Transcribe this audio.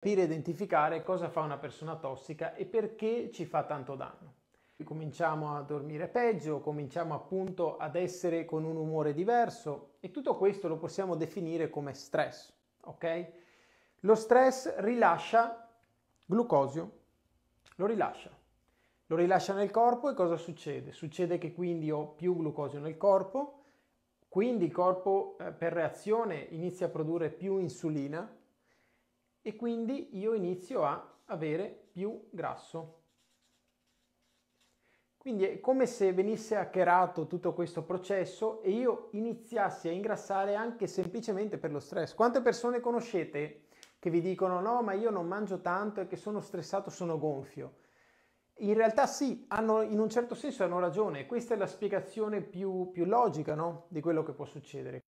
capire e identificare cosa fa una persona tossica e perché ci fa tanto danno. Cominciamo a dormire peggio, cominciamo appunto ad essere con un umore diverso e tutto questo lo possiamo definire come stress, ok? Lo stress rilascia glucosio, lo rilascia. Lo rilascia nel corpo e cosa succede? Succede che quindi ho più glucosio nel corpo, quindi il corpo eh, per reazione inizia a produrre più insulina e quindi io inizio a avere più grasso. Quindi è come se venisse hackerato tutto questo processo e io iniziassi a ingrassare anche semplicemente per lo stress. Quante persone conoscete che vi dicono no, ma io non mangio tanto e che sono stressato, sono gonfio? In realtà sì, hanno, in un certo senso hanno ragione, questa è la spiegazione più, più logica no? di quello che può succedere.